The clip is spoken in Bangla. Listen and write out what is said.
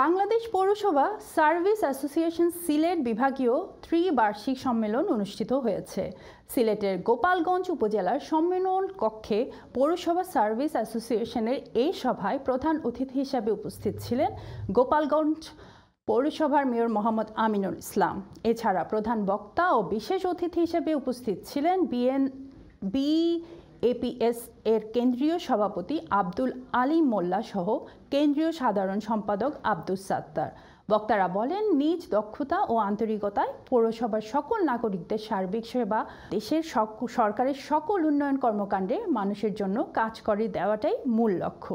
বাংলাদেশ পৌরসভা সার্ভিস অ্যাসোসিয়েশন সিলেট বিভাগীয় ত্রিবার্ষিক সম্মেলন অনুষ্ঠিত হয়েছে সিলেটের গোপালগঞ্জ উপজেলার সম্মেলন কক্ষে পৌরসভা সার্ভিস অ্যাসোসিয়েশনের এই সভায় প্রধান অতিথি হিসাবে উপস্থিত ছিলেন গোপালগঞ্জ পৌরসভার মেয়র মোহাম্মদ আমিনুল ইসলাম এছাড়া প্রধান বক্তা ও বিশেষ অতিথি হিসেবে উপস্থিত ছিলেন বিএন বি এপিএস এর কেন্দ্রীয় সভাপতি আব্দুল আলী মোল্লা সহ কেন্দ্রীয় সাধারণ সম্পাদক আব্দুল সাত্তার বক্তারা বলেন নিজ দক্ষতা ও আন্তরিকতায় পৌরসভার সকল নাগরিকদের সার্বিক সেবা দেশের সরকারের সকল উন্নয়ন কর্মকাণ্ডে মানুষের জন্য কাজ করে দেওয়াটাই মূল লক্ষ্য